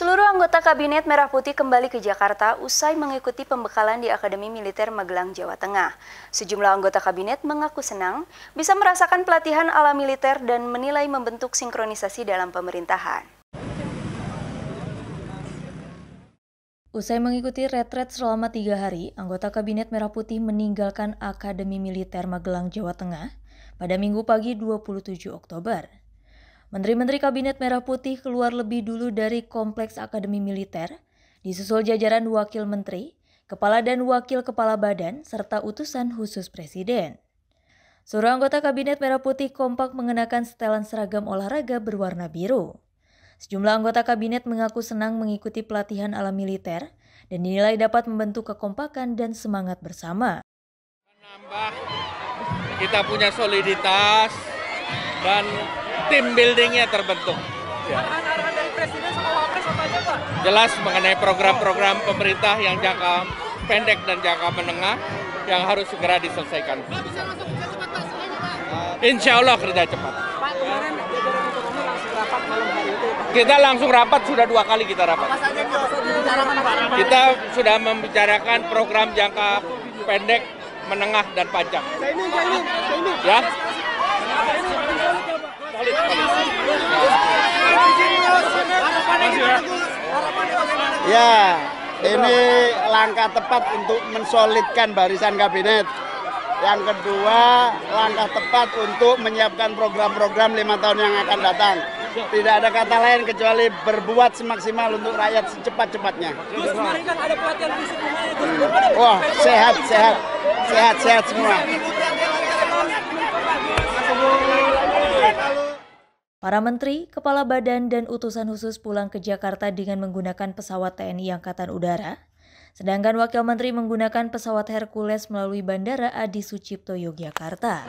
Seluruh anggota Kabinet Merah Putih kembali ke Jakarta usai mengikuti pembekalan di Akademi Militer Magelang, Jawa Tengah. Sejumlah anggota Kabinet mengaku senang bisa merasakan pelatihan ala militer dan menilai membentuk sinkronisasi dalam pemerintahan. Usai mengikuti retret selama tiga hari, anggota Kabinet Merah Putih meninggalkan Akademi Militer Magelang, Jawa Tengah pada minggu pagi 27 Oktober. Menteri-menteri Kabinet Merah Putih keluar lebih dulu dari Kompleks Akademi Militer, disusul jajaran Wakil Menteri, Kepala dan Wakil Kepala Badan, serta utusan khusus Presiden. Seluruh anggota Kabinet Merah Putih kompak mengenakan setelan seragam olahraga berwarna biru. Sejumlah anggota kabinet mengaku senang mengikuti pelatihan ala militer dan dinilai dapat membentuk kekompakan dan semangat bersama. kita punya soliditas dan tim buildingnya terbentuk. Ya. Arahan-arahan dari Presiden sama Wapres apa aja Pak? Jelas mengenai program-program pemerintah yang jangka pendek dan jangka menengah yang harus segera diselesaikan. Pak bisa masuk kerja cepat Pak semuanya Pak? Insya Allah kerja cepat. Pak kemarin jajaran ekonomi langsung rapat malam hari itu Pak. Kita langsung rapat sudah dua kali kita rapat. Apa saja dibicarakan Pak? Kita sudah membicarakan program jangka pendek, menengah dan panjang. Saya ini, saya ini, saya ini. Ya. Ya, ini langkah tepat untuk mensolidkan barisan kabinet. Yang kedua, langkah tepat untuk menyiapkan program-program lima tahun yang akan datang. Tidak ada kata lain kecuali berbuat semaksimal untuk rakyat secepat-cepatnya. Kan Wah, sehat, sehat, sehat, sehat semua. Para menteri, kepala badan, dan utusan khusus pulang ke Jakarta dengan menggunakan pesawat TNI Angkatan Udara, sedangkan Wakil Menteri menggunakan pesawat Hercules melalui Bandara Adi Sucipto, Yogyakarta.